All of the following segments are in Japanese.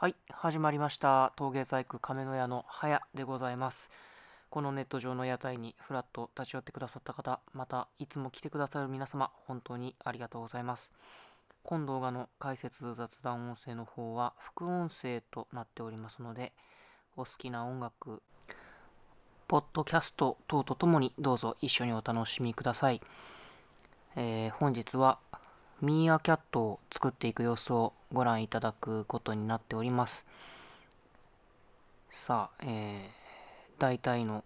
はい始まりました陶芸細工亀の屋の早でございますこのネット上の屋台にふらっと立ち寄ってくださった方またいつも来てくださる皆様本当にありがとうございます今動画の解説雑談音声の方は副音声となっておりますのでお好きな音楽ポッドキャスト等とともにどうぞ一緒にお楽しみください、えー、本日はミーアキャットを作っていく様子をご覧いただくことになっておりますさあ、えー、大体の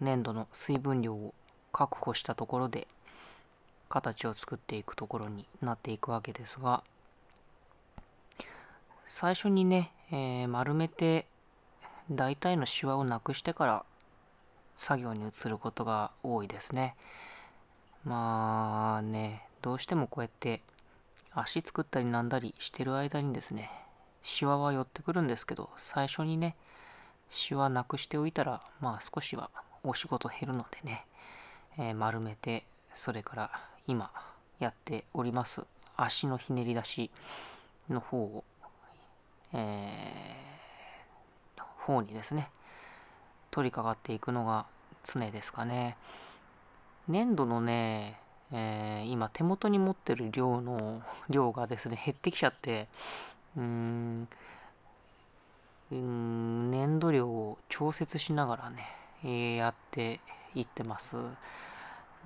粘土の水分量を確保したところで形を作っていくところになっていくわけですが最初にね、えー、丸めて大体のシワをなくしてから作業に移ることが多いですねまあねどうしてもこうやって足作ったりなんだりしてる間にですねシワは寄ってくるんですけど最初にねシワなくしておいたらまあ少しはお仕事減るのでね、えー、丸めてそれから今やっております足のひねり出しの方を、えー、方にですね取り掛かっていくのが常ですかね粘土のねえー、今手元に持ってる量の 量がですね減ってきちゃってうーん粘土量を調節しながらね、えー、やっていってますう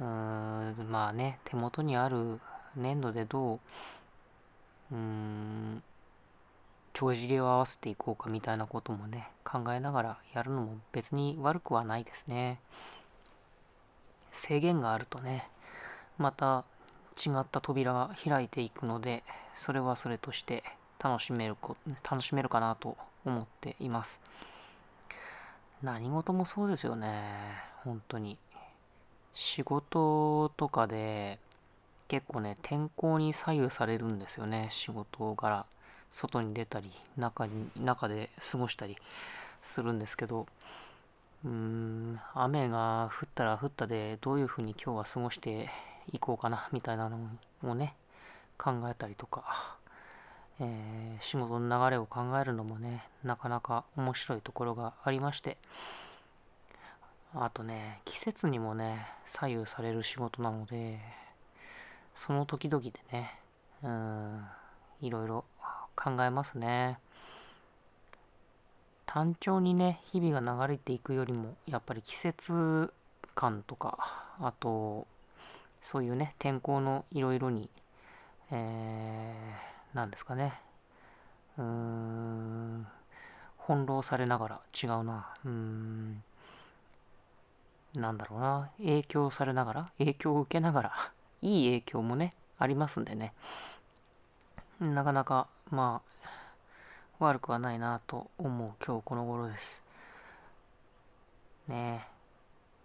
ーんまあね手元にある粘土でどううん帳尻を合わせていこうかみたいなこともね考えながらやるのも別に悪くはないですね制限があるとねまた違った扉が開いていくのでそれはそれとして楽しめるこ楽しめるかなと思っています何事もそうですよね本当に仕事とかで結構ね天候に左右されるんですよね仕事柄外に出たり中に中で過ごしたりするんですけどうーん雨が降ったら降ったでどういうふうに今日は過ごして行こうかなみたいなのをね考えたりとか、えー、仕事の流れを考えるのもねなかなか面白いところがありましてあとね季節にもね左右される仕事なのでその時々でねうんいろいろ考えますね単調にね日々が流れていくよりもやっぱり季節感とかあとそういうね、天候のいろいろに、えー、なんですかね、うーん、翻弄されながら、違うな、うーん、なんだろうな、影響されながら、影響を受けながら、いい影響もね、ありますんでね、なかなか、まあ、悪くはないなと思う今日この頃です。ねえ、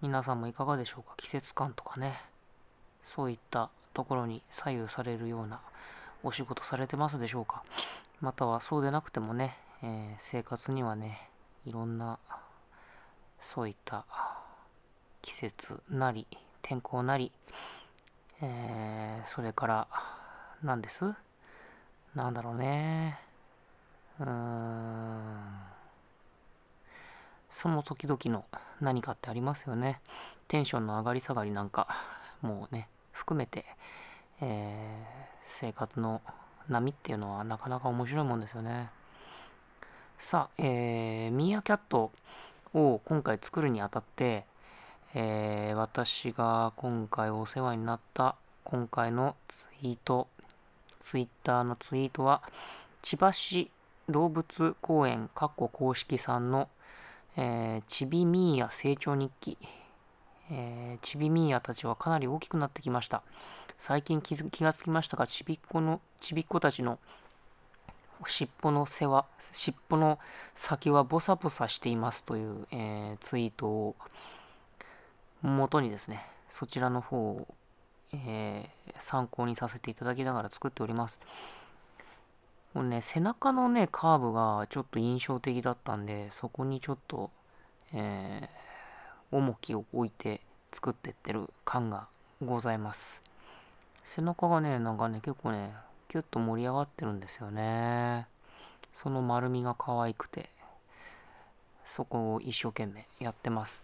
皆さんもいかがでしょうか季節感とかね。そういったところに左右されるようなお仕事されてますでしょうかまたはそうでなくてもね、えー、生活にはねいろんなそういった季節なり天候なり、えー、それから何ですなんだろうねうーんその時々の何かってありますよねテンションの上がり下がりなんかもうね含めて、えー、生活の波っていうのはなかなか面白いもんですよねさあ、えー、ミーアキャットを今回作るにあたって、えー、私が今回お世話になった今回のツイートツイッターのツイートは千葉市動物公園公式さんの、えー、ちびみーや成長日記えー、ちびみーやたちはかなり大きくなってきました。最近気がつきましたが、ちびっこの、ちびっ子たちの尻尾の世話、尻尾の先はボサボサしていますという、えー、ツイートを元にですね、そちらの方を、えー、参考にさせていただきながら作っております。もうね、背中のね、カーブがちょっと印象的だったんで、そこにちょっと、えー重きを置いて作ってってる感がございます背中がねなんかね結構ねキュッと盛り上がってるんですよねその丸みが可愛くてそこを一生懸命やってます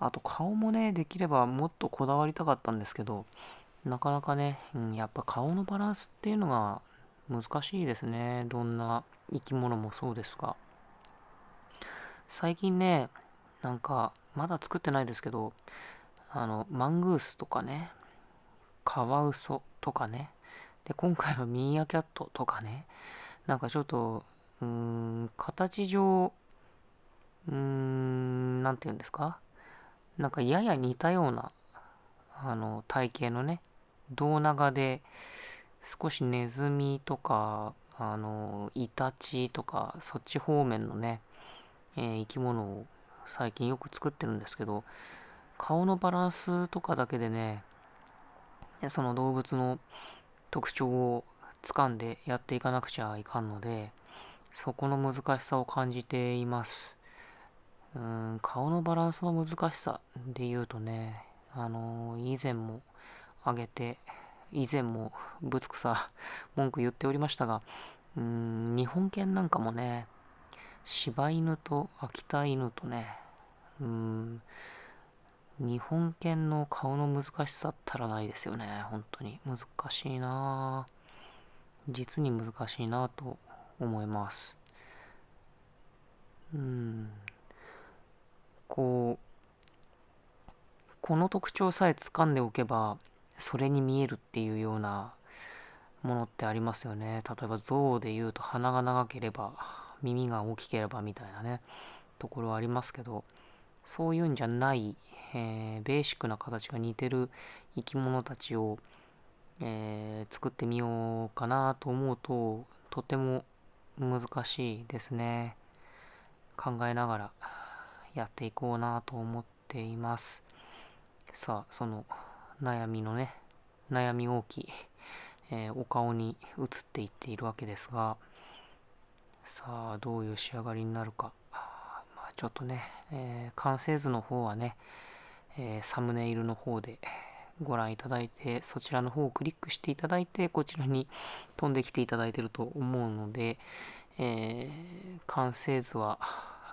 あと顔もねできればもっとこだわりたかったんですけどなかなかね、うん、やっぱ顔のバランスっていうのが難しいですねどんな生き物もそうですが最近ねなんか、まだ作ってないですけど、あの、マングースとかね、カワウソとかね、で、今回のミーアキャットとかね、なんかちょっと、うーん、形上、うーん、なんて言うんですかなんかやや似たような、あの、体型のね、胴長で、少しネズミとか、あの、イタチとか、そっち方面のね、えー、生き物を最近よく作ってるんですけど顔のバランスとかだけでねその動物の特徴をつかんでやっていかなくちゃいかんのでそこの難しさを感じていますうん顔のバランスの難しさで言うとねあの以前も上げて以前もぶつくさ文句言っておりましたがうん日本犬なんかもね柴犬と秋田犬とねうん日本犬の顔の難しさったらないですよね本当に難しいな実に難しいなと思いますうんこうこの特徴さえ掴んでおけばそれに見えるっていうようなものってありますよね例えば象でいうと鼻が長ければ耳が大きければみたいなねところはありますけどそういうんじゃない、えー、ベーシックな形が似てる生き物たちを、えー、作ってみようかなと思うととても難しいですね考えながらやっていこうなと思っていますさあその悩みのね悩み大きい、えー、お顔に移っていっているわけですがさあどういう仕上がりになるかあまあちょっとね、えー、完成図の方はね、えー、サムネイルの方でご覧いただいてそちらの方をクリックしていただいてこちらに飛んできていただいてると思うので、えー、完成図は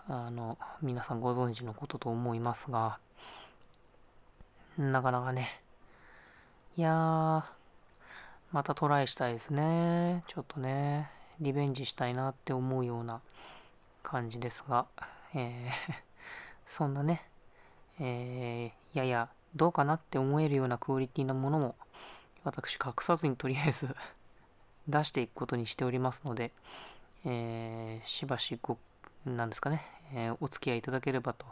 あの皆さんご存知のことと思いますがなかなかねいやーまたトライしたいですねちょっとねリベンジしたいなって思うような感じですが、えー そんなね、えー、ややどうかなって思えるようなクオリティのものも私隠さずにとりあえず 出していくことにしておりますので、えー、しばしごなんですかね、えー、お付き合いいただければと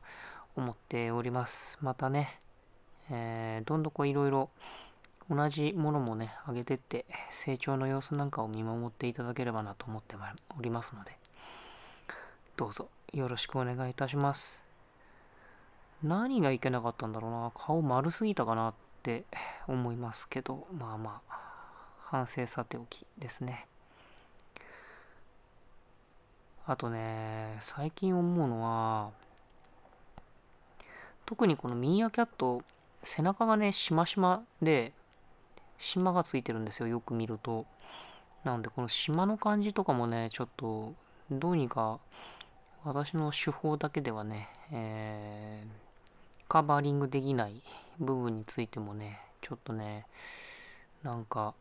思っておりますまたね、えー、どんどんこういろいろ同じものもね、上げてって成長の様子なんかを見守っていただければなと思っておりますので、どうぞよろしくお願いいたします。何がいけなかったんだろうな、顔丸すぎたかなって思いますけど、まあまあ、反省さておきですね。あとね、最近思うのは、特にこのミーアキャット、背中がね、しましまで、島がついてるんですよよく見るとなのでこの島の感じとかもねちょっとどうにか私の手法だけではね、えー、カバーリングできない部分についてもねちょっとねなんか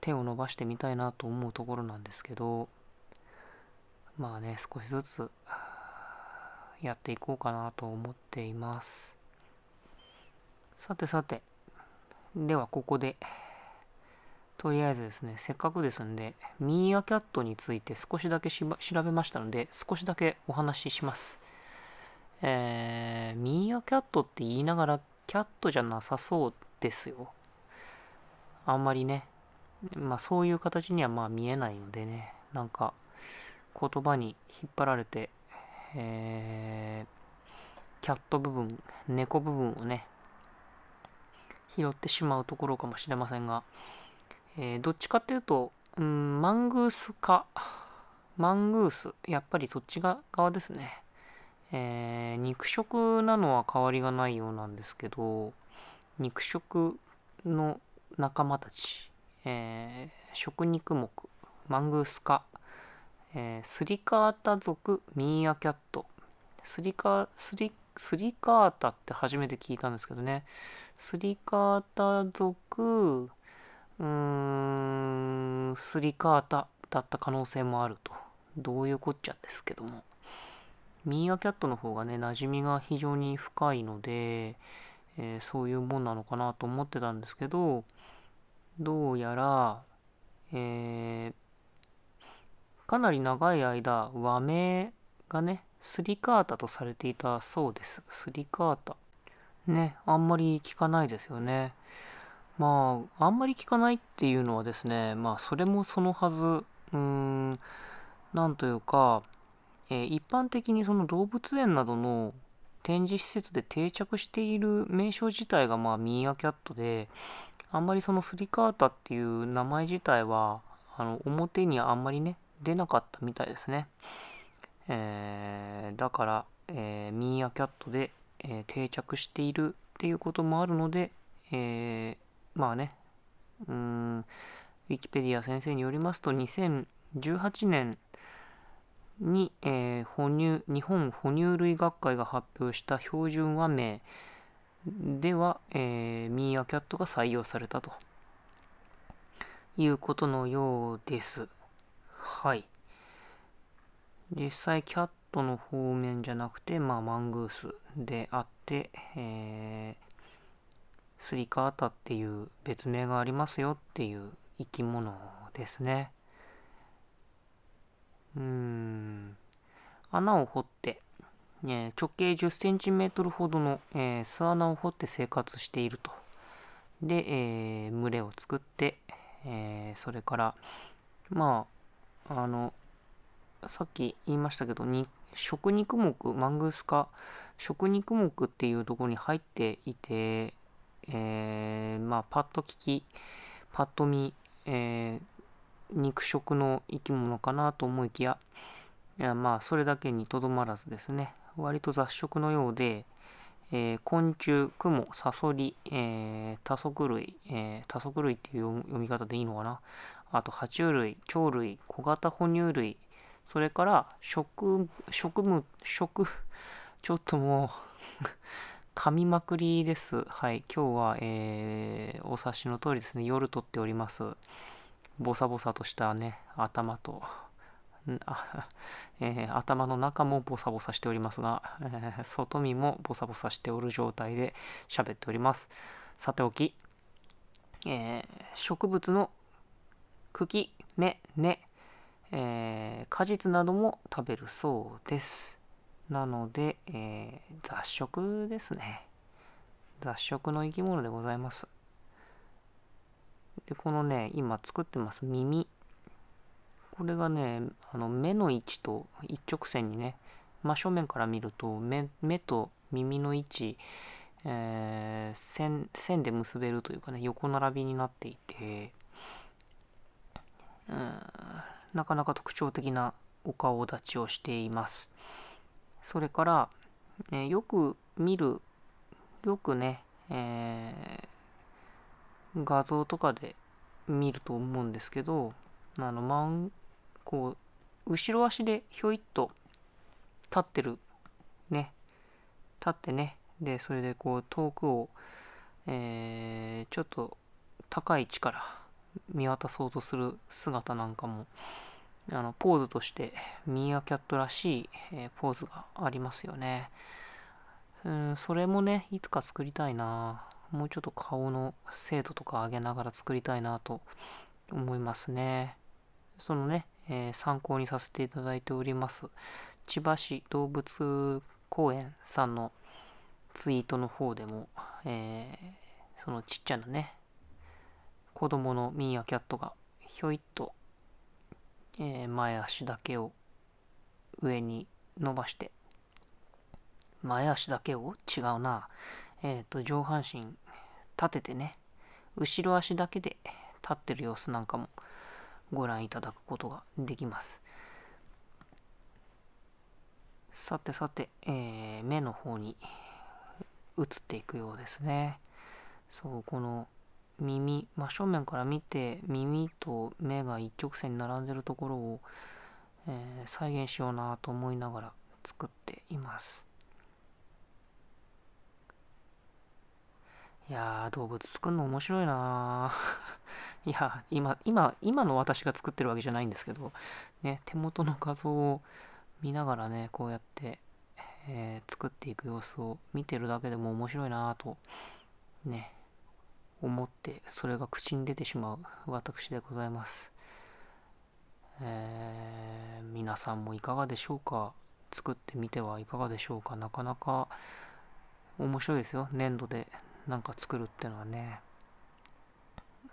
手を伸ばしてみたいなと思うところなんですけどまあね少しずつやっていこうかなと思っていますさてさてではここでとりあえずですね、せっかくですんで、ミーアキャットについて少しだけ調べましたので、少しだけお話しします。えー、ミーアキャットって言いながら、キャットじゃなさそうですよ。あんまりね、まあそういう形にはまあ見えないのでね、なんか言葉に引っ張られて、えー、キャット部分、猫部分をね、拾ってしまうところかもしれませんが、えー、どっちかっていうと、うん、マングースか、マングース、やっぱりそっち側ですね。えー、肉食なのは変わりがないようなんですけど、肉食の仲間たち、えー、食肉目、マングース科、えー、スリカータ族ミーアキャット、スリカスリスリカータって初めて聞いたんですけどね、スリカータ族うーん、スリカータだった可能性もあると。どういうこっちゃですけども。ミーアキャットの方がね、馴染みが非常に深いので、えー、そういうもんなのかなと思ってたんですけど、どうやら、えー、かなり長い間、和名がね、スリカータとされていたそうです。スリカータ。ね、あんまり聞かないですよね。まあ、あんまり聞かないっていうのはですね、まあ、それもそのはず、うーん、なんというか、えー、一般的にその動物園などの展示施設で定着している名称自体が、まあ、ミーアキャットで、あんまりそのスリカータっていう名前自体は、あの、表にあんまりね、出なかったみたいですね。えー、だから、えー、ミーアキャットで、え定着しているっていうこともあるので、えまあね、うん、ウィキペディア先生によりますと、2018年に、えー、哺乳日本哺乳類学会が発表した標準和名では、えー、ミーアキャットが採用されたということのようです。はい。実際、キャットの方面じゃなくて、まあ、マングースであって、えスリカータっていう別名がありますよっていう生き物ですね。うん。穴を掘って、ね、直径10センチメートルほどの、えー、巣穴を掘って生活していると。で、えー、群れを作って、えー、それから、まあ、あの、さっき言いましたけど、に食肉目、マングース科、食肉目っていうところに入っていて、えー、まあ、パッと聞き、パッと見、えー、肉食の生き物かなと思いきや、やまあ、それだけにとどまらずですね、割と雑食のようで、えー、昆虫、クモ、サソリ、えー、多足類、えー、多足類っていう読み方でいいのかな。あと、爬虫類、鳥類、小型哺乳類、それから、食、食物、食、ちょっともう噛みまくりです。はい。今日は、えー、お察しの通りですね、夜撮っております。ボサボサとしたね、頭と、えー、頭の中もボサボサしておりますが、えー、外見もボサボサしておる状態で喋っております。さておき、え植物の茎、芽、根、え果実なども食べるそうです。なので、えー、雑食ですね。雑食の生き物でございます。で、このね、今作ってます耳。これがね、あの目の位置と一直線にね、真正面から見ると目目と耳の位置、えー、線線で結べるというかね、横並びになっていて、うん、なかなか特徴的なお顔立ちをしています。それから、えよく見る、よくね、えー、画像とかで見ると思うんですけど、あの、マン、こう、後ろ足でひょいっと立ってる、ね、立ってね、で、それでこう、遠くを、えー、ちょっと高い位置から見渡そうとする姿なんかも、あのポーズとしてミーアキャットらしい、えポーズがありますよね。うん、それもね、いつか作りたいな。もうちょっと顔の精度とか上げながら作りたいなと思いますね。そのね、えー、参考にさせていただいております。千葉市動物公園さんのツイートの方でも、えー、そのちっちゃなね、子供のミーアキャットがひょいっとえー、前足だけを上に伸ばして前足だけを違うな、えー、と上半身立ててね後ろ足だけで立ってる様子なんかもご覧いただくことができますさてさて、えー、目の方に移っていくようですねそうこの耳、真正面から見て耳と目が一直線に並んでるところを、えー、再現しようなと思いながら作っていますいや動物作るの面白いな いや今今今の私が作ってるわけじゃないんですけど、ね、手元の画像を見ながらねこうやって、えー、作っていく様子を見てるだけでも面白いなとね思ってそれが口に出てしまう私でございます、えー、皆さんもいかがでしょうか作ってみてはいかがでしょうかなかなか面白いですよ粘土で何か作るってのはね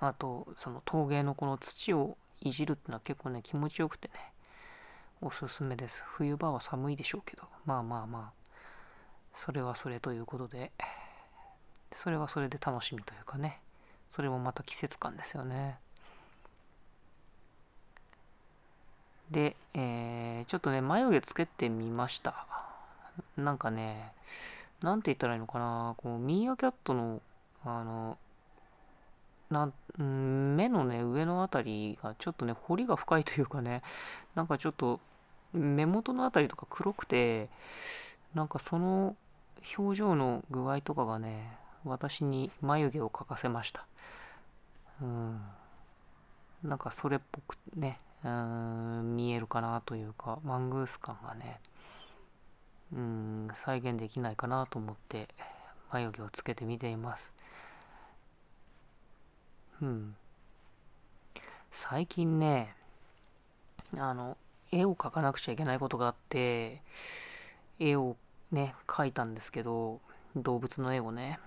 あとその陶芸のこの土をいじるってのは結構ね気持ちよくてねおすすめです冬場は寒いでしょうけどまあまあまあそれはそれということでそれはそれで楽しみというかねそれもまた季節感ですよねで、えー、ちょっとね眉毛つけてみましたなんかねなんて言ったらいいのかなこうミーアキャットのあのなん目のね上の辺りがちょっとね彫りが深いというかねなんかちょっと目元の辺りとか黒くてなんかその表情の具合とかがね私に眉毛を描かせました。うん。なんかそれっぽくね、うん、見えるかなというか、マングース感がね、うん、再現できないかなと思って、眉毛をつけてみています。うん。最近ね、あの、絵を描かなくちゃいけないことがあって、絵をね、描いたんですけど、動物の絵をね。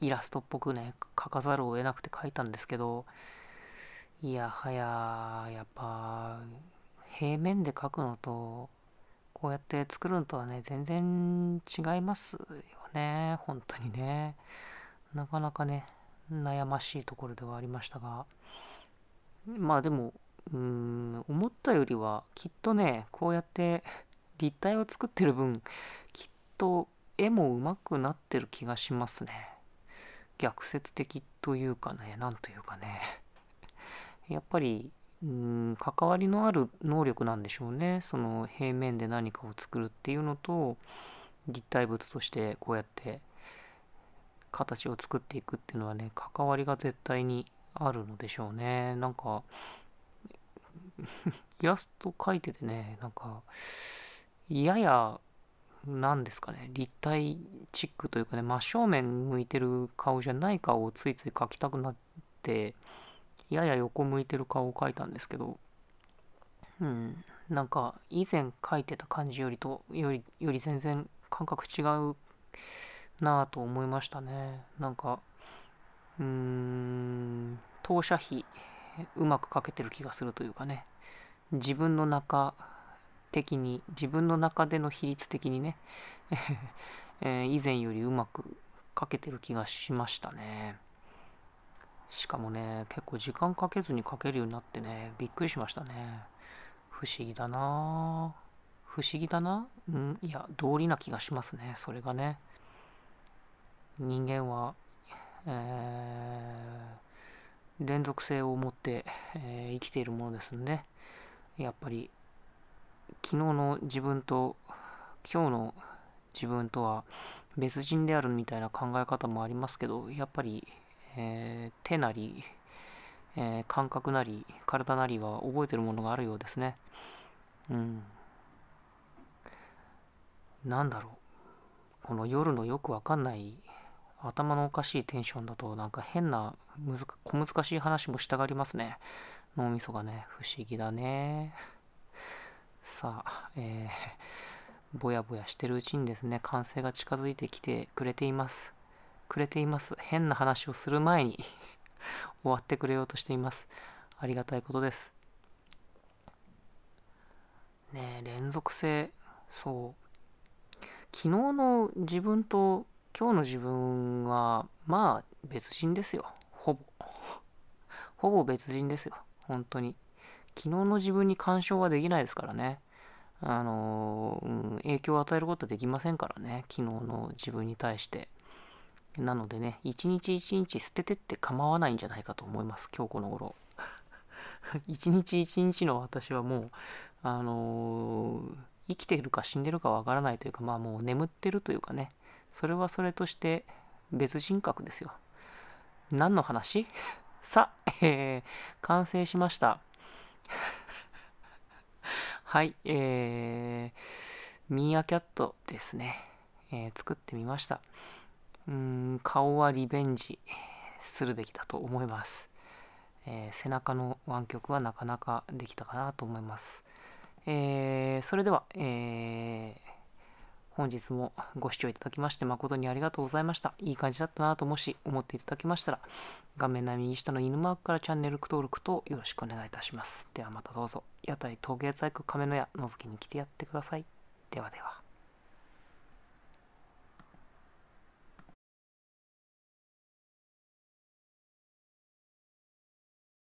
イラストっぽくね、書かざるを得なくて書いたんですけど、いやはや、やっぱ、平面で書くのと、こうやって作るのとはね、全然違いますよね。本当にね。なかなかね、悩ましいところではありましたが。まあでも、うん、思ったよりは、きっとね、こうやって立体を作ってる分、きっと絵も上手くなってる気がしますね。逆説的というかね何というかね やっぱりうん関わりのある能力なんでしょうねその平面で何かを作るっていうのと立体物としてこうやって形を作っていくっていうのはね関わりが絶対にあるのでしょうねなんか イラスト描いててねなんかやや何ですかね立体チックというかね真正面向いてる顔じゃない顔をついつい描きたくなってやや横向いてる顔を描いたんですけどうんなんか以前描いてた感じよりとよりより全然感覚違うなぁと思いましたねなんかうーん投射費うまく描けてる気がするというかね自分の中的に自分の中での比率的にね、えー、以前よりうまく書けてる気がしましたねしかもね結構時間かけずに書けるようになってねびっくりしましたね不思議だな不思議だなうんいや道理な気がしますねそれがね人間は、えー、連続性を持って、えー、生きているものですんで、やっぱり昨日の自分と今日の自分とは別人であるみたいな考え方もありますけどやっぱり、えー、手なり、えー、感覚なり体なりは覚えてるものがあるようですねうんなんだろうこの夜のよくわかんない頭のおかしいテンションだとなんか変な小難しい話もしたがりますね脳みそがね不思議だねさあ、えー、ぼやぼやしてるうちにですね、完成が近づいてきてくれています。くれています。変な話をする前に 終わってくれようとしています。ありがたいことです。ね連続性、そう。昨日の自分と今日の自分は、まあ、別人ですよ。ほぼ。ほぼ別人ですよ。本当に。昨日の自分に干渉はできないですからね。あの、うん、影響を与えることはできませんからね。昨日の自分に対して。なのでね、一日一日捨ててって構わないんじゃないかと思います。今日この頃。一日一日の私はもう、あのー、生きてるか死んでるかわからないというか、まあもう眠ってるというかね、それはそれとして別人格ですよ。何の話 さあ、えー、完成しました。はい、えー、ミーアキャットですね。えー、作ってみました。うん、顔はリベンジするべきだと思います。えー、背中の湾曲はなかなかできたかなと思います。えー、それでは、えー本日もご視聴いただきまして誠にありがとうございました。いい感じだったなともし思っていただけましたら、画面の右下の犬マークからチャンネル登録とよろしくお願いいたします。ではまたどうぞ、屋台陶芸細工亀の屋覗きに来てやってください。ではでは。